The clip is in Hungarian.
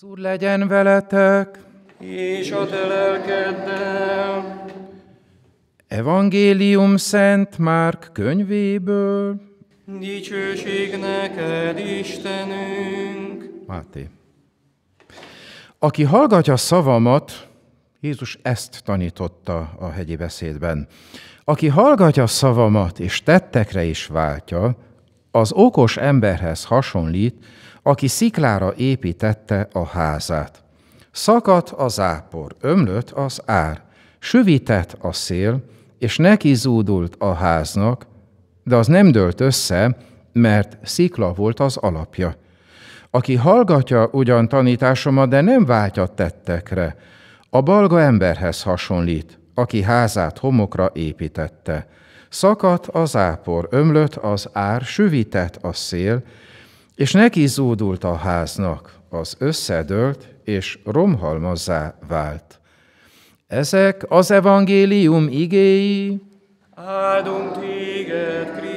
Az Úr legyen veletek, és a te lelkeddel. Evangélium Szent Márk könyvéből. Dicsőség neked, Istenünk! Máté. Aki hallgatja szavamat, Jézus ezt tanította a hegyi beszédben. Aki hallgatja szavamat és tettekre is váltja, az okos emberhez hasonlít, aki sziklára építette a házát. Szakadt a zápor, ömlött az ár, süvitett a szél, és neki zúdult a háznak, de az nem dőlt össze, mert szikla volt az alapja. Aki hallgatja ugyan tanításomat, de nem váltja tettekre, a balga emberhez hasonlít, aki házát homokra építette. Szakadt az ápor, ömlött az ár, süvített a szél, és neki zúdult a háznak, az összedőlt és romhalmazzá vált. Ezek az evangélium igéi. Áldunk téged, Krisztus!